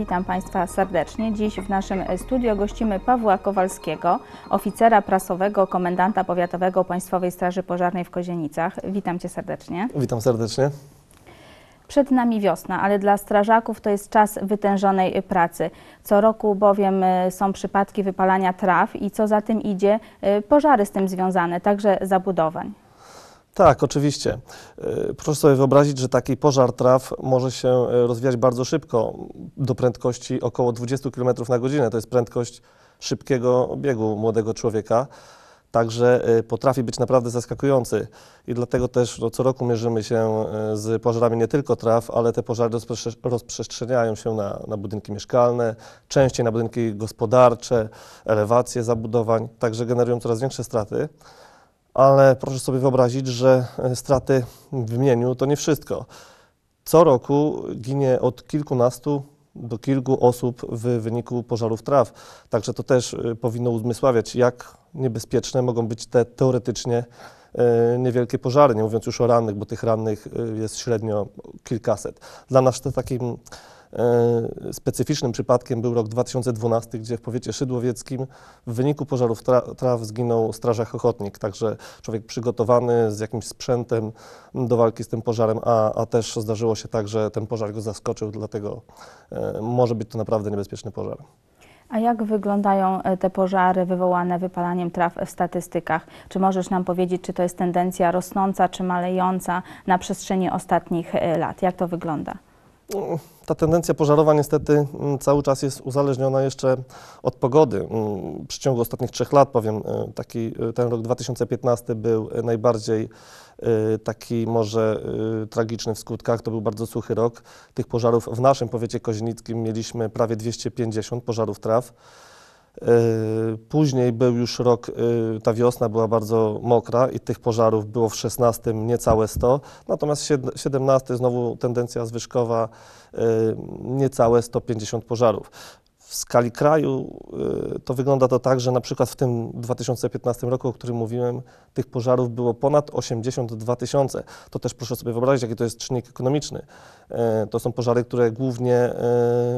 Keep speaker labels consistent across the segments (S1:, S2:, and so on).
S1: witam Państwa serdecznie. Dziś w naszym studio gościmy Pawła Kowalskiego, oficera prasowego, komendanta powiatowego Państwowej Straży Pożarnej w Kozienicach. Witam Cię serdecznie.
S2: Witam serdecznie.
S1: Przed nami wiosna, ale dla strażaków to jest czas wytężonej pracy. Co roku bowiem e, są przypadki wypalania traw i co za tym idzie, e, pożary z tym związane, także zabudowań.
S2: Tak, oczywiście. E, proszę sobie wyobrazić, że taki pożar traw może się e, rozwijać bardzo szybko, do prędkości około 20 km na godzinę. To jest prędkość szybkiego biegu młodego człowieka. Także e, potrafi być naprawdę zaskakujący i dlatego też no, co roku mierzymy się z pożarami nie tylko traw, ale te pożary rozprzestrzeniają się na, na budynki mieszkalne, częściej na budynki gospodarcze, elewacje zabudowań, także generują coraz większe straty ale proszę sobie wyobrazić, że e, straty w mieniu to nie wszystko. Co roku ginie od kilkunastu do kilku osób w wyniku pożarów traw. Także to też e, powinno uzmysławiać, jak niebezpieczne mogą być te teoretycznie e, niewielkie pożary, nie mówiąc już o rannych, bo tych rannych jest średnio kilkaset. Dla nas to takim E, specyficznym przypadkiem był rok 2012, gdzie w powiecie szydłowieckim w wyniku pożarów traw zginął strażak ochotnik, także człowiek przygotowany z jakimś sprzętem do walki z tym pożarem, a, a też zdarzyło się tak, że ten pożar go zaskoczył, dlatego e, może być to naprawdę niebezpieczny pożar.
S1: A jak wyglądają e, te pożary wywołane wypalaniem traw w statystykach? Czy możesz nam powiedzieć, czy to jest tendencja rosnąca, czy malejąca na przestrzeni ostatnich lat? Jak to wygląda? No,
S2: ta tendencja pożarowa niestety mm, cały czas jest uzależniona jeszcze od pogody. Mm, w przeciągu ostatnich trzech lat, powiem, e, taki, e, ten rok 2015 był najbardziej e, taki może tragiczny w skutkach. To był bardzo suchy rok. Tych pożarów w naszym powiecie koźnickim mieliśmy prawie 250 pożarów traw. E, później był już rok, e, ta wiosna była bardzo mokra i tych pożarów było w 16 niecałe 100, natomiast 17 znowu tendencja zwyżkowa e, niecałe 150 pożarów. W skali kraju y, to wygląda to tak, że na przykład w tym 2015 roku, o którym mówiłem, tych pożarów było ponad 82 tysiące. To też proszę sobie wyobrazić, jaki to jest czynnik ekonomiczny. Y, to są pożary, które głównie, y,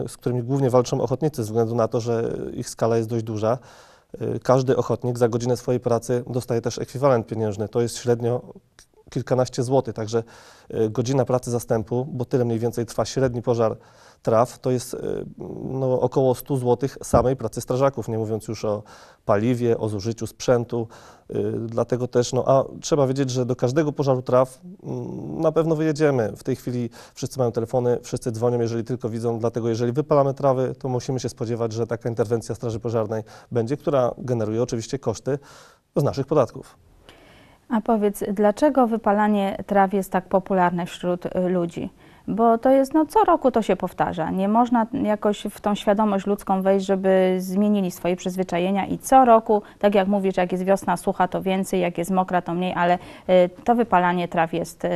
S2: z którymi głównie walczą ochotnicy, ze względu na to, że ich skala jest dość duża. Każdy ochotnik za godzinę swojej pracy dostaje też ekwiwalent pieniężny. To jest średnio kilkanaście złotych, także e, godzina pracy zastępu, bo tyle mniej więcej trwa średni pożar traw, to jest e, no, około 100 złotych samej pracy strażaków, nie mówiąc już o paliwie, o zużyciu sprzętu, e, dlatego też, no a trzeba wiedzieć, że do każdego pożaru traw mm, na pewno wyjedziemy. W tej chwili wszyscy mają telefony, wszyscy dzwonią, jeżeli tylko widzą, dlatego jeżeli wypalamy trawy, to musimy się spodziewać, że taka interwencja Straży Pożarnej będzie, która generuje oczywiście koszty z naszych podatków.
S1: A powiedz, dlaczego wypalanie traw jest tak popularne wśród y, ludzi? Bo to jest, no co roku to się powtarza. Nie można jakoś w tą świadomość ludzką wejść, żeby zmienili swoje przyzwyczajenia i co roku, tak jak mówisz, jak jest wiosna sucha to więcej, jak jest mokra to mniej, ale y, to wypalanie traw jest y,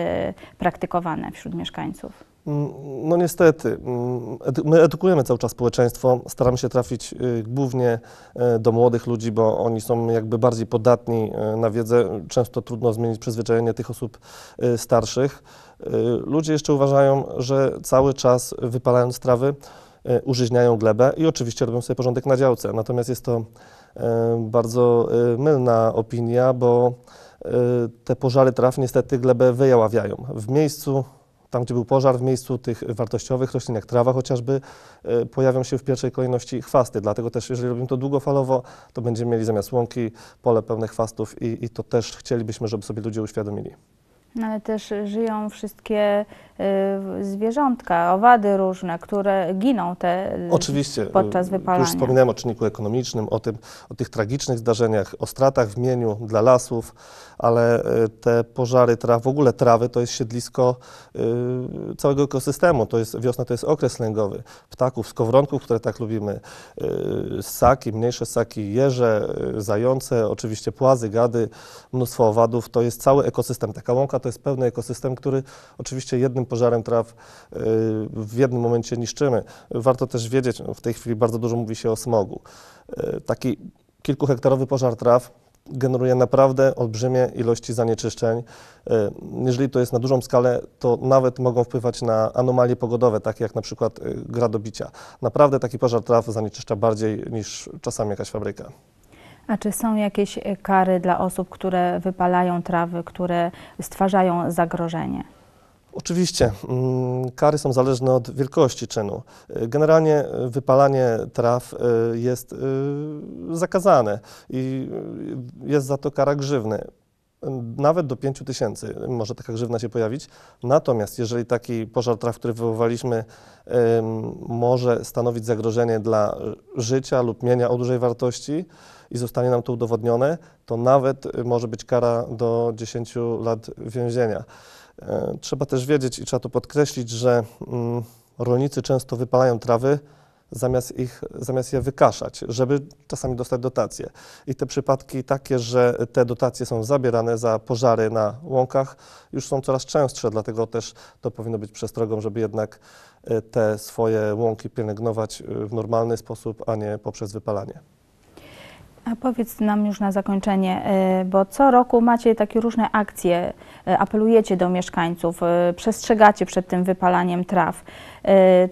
S1: praktykowane wśród mieszkańców.
S2: Mm, no niestety, mm, my edukujemy cały czas społeczeństwo, staramy się trafić y, głównie e, do młodych ludzi, bo oni są jakby bardziej podatni e, na wiedzę. Często trudno zmienić przyzwyczajenie tych osób y, starszych. Y, ludzie jeszcze uważają, że cały czas wypalając trawy, użyźniają glebę i oczywiście robią sobie porządek na działce. Natomiast jest to e, bardzo mylna opinia, bo te pożary traw niestety glebę wyjaławiają. W miejscu tam gdzie był pożar w miejscu tych wartościowych roślin, jak trawa chociażby, e, pojawią się w pierwszej kolejności chwasty. Dlatego też, jeżeli robimy to długofalowo, to będziemy mieli zamiast łąki pole pełne chwastów i, i to też chcielibyśmy, żeby sobie ludzie uświadomili.
S1: No, ale też żyją wszystkie y, zwierzątka, owady różne, które giną te y, Oczywiście. Y, podczas wypalania. Już wspominałem
S2: o czynniku ekonomicznym, o, tym, o tych tragicznych zdarzeniach, o stratach w mieniu dla lasów, ale y, te pożary traw, w ogóle trawy to jest siedlisko y, całego ekosystemu. To jest, wiosna to jest okres lęgowy. Ptaków, skowronków, które tak lubimy, y, ssaki, mniejsze ssaki, jeże, zające, oczywiście płazy, gady, mnóstwo owadów. To jest cały ekosystem. Taka łąka to jest pełny ekosystem, który oczywiście jednym pożarem traw y, w jednym momencie niszczymy. Warto też wiedzieć, w tej chwili bardzo dużo mówi się o smogu. Y, taki kilkuhektarowy pożar traw generuje naprawdę olbrzymie ilości zanieczyszczeń. Y, jeżeli to jest na dużą skalę, to nawet mogą wpływać na anomalie pogodowe, takie jak na przykład gradobicia. Naprawdę taki pożar traw zanieczyszcza bardziej niż czasami jakaś fabryka.
S1: A czy są jakieś e, kary dla osób, które wypalają trawy, które stwarzają zagrożenie?
S2: Oczywiście, mm, kary są zależne od wielkości czynu. E, generalnie e, wypalanie traw jest zakazane i jest za to kara grzywny nawet do 5 tysięcy może taka grzywna się pojawić. Natomiast jeżeli taki pożar traw, który wywołaliśmy, może stanowić zagrożenie dla życia lub mienia o dużej wartości i zostanie nam to udowodnione, to nawet y, może być kara do 10 lat więzienia. E, trzeba też wiedzieć i trzeba to podkreślić, że mm, rolnicy często wypalają trawy zamiast, ich, zamiast je wykaszać, żeby czasami dostać dotacje. I te przypadki takie, że te dotacje są zabierane za pożary na łąkach, już są coraz częstsze, dlatego też to powinno być przestrogą, żeby jednak e, te swoje łąki pielęgnować e, w normalny sposób, a nie poprzez wypalanie.
S1: A powiedz nam już na zakończenie, e, bo co roku macie takie różne akcje, e, apelujecie do mieszkańców, e, przestrzegacie przed tym wypalaniem traw.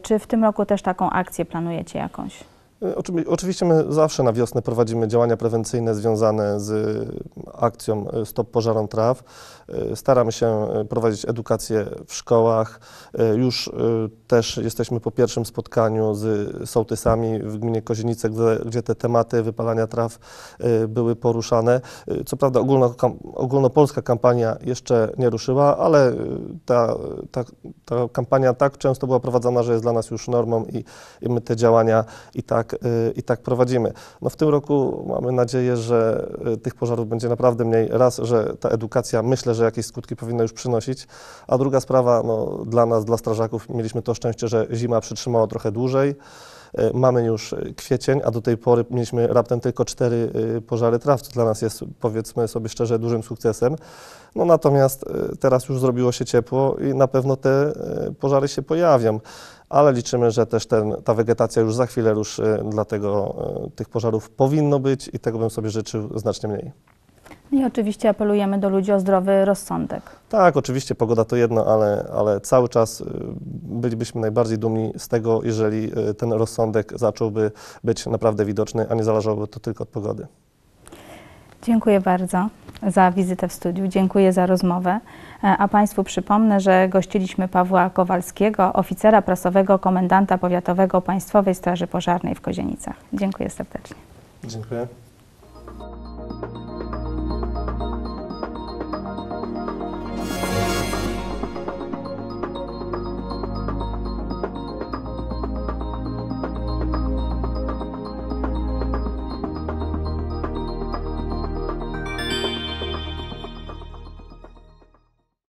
S1: Czy w tym roku też taką akcję planujecie jakąś?
S2: E, oczywiście my zawsze na wiosnę prowadzimy działania prewencyjne związane z akcją e, Stop Pożarom Traw. E, staramy się prowadzić edukację w szkołach. Już też jesteśmy po pierwszym spotkaniu z sołtysami w gminie Kozienice, gdzie, te tematy wypalania traw były poruszane. Co prawda ogólno, ogólnopolska kampania jeszcze nie ruszyła, ale ta, ta, ta kampania tak często była prowadzona, że jest dla nas już normą i, i my te działania i tak Y, i tak prowadzimy. No w tym roku mamy nadzieję, że y, tych pożarów będzie naprawdę mniej. Raz, że ta edukacja myślę, że jakieś skutki powinna już przynosić, a druga sprawa no, dla nas, dla strażaków mieliśmy to szczęście, że zima przytrzymała trochę dłużej. E, mamy już e, kwiecień, a do tej pory mieliśmy raptem tylko cztery e, pożary traw, co dla nas jest, powiedzmy sobie szczerze, dużym sukcesem. No natomiast teraz już zrobiło się ciepło i na pewno te pożary się pojawią, ale liczymy, że też ten, ta wegetacja już za chwilę ruszy, dlatego tych pożarów powinno być i tego bym sobie życzył znacznie mniej.
S1: I oczywiście apelujemy do ludzi o zdrowy rozsądek.
S2: Tak, oczywiście pogoda to jedno, ale, ale cały czas y, bylibyśmy najbardziej dumni z tego, jeżeli y, ten rozsądek zacząłby być naprawdę widoczny, a nie zależałoby to tylko od pogody.
S1: Dziękuję bardzo za wizytę w studiu, dziękuję za rozmowę. E, a Państwu przypomnę, że gościliśmy Pawła Kowalskiego, oficera prasowego komendanta powiatowego Państwowej Straży Pożarnej w Kozienicach. Dziękuję serdecznie.
S2: Dziękuję.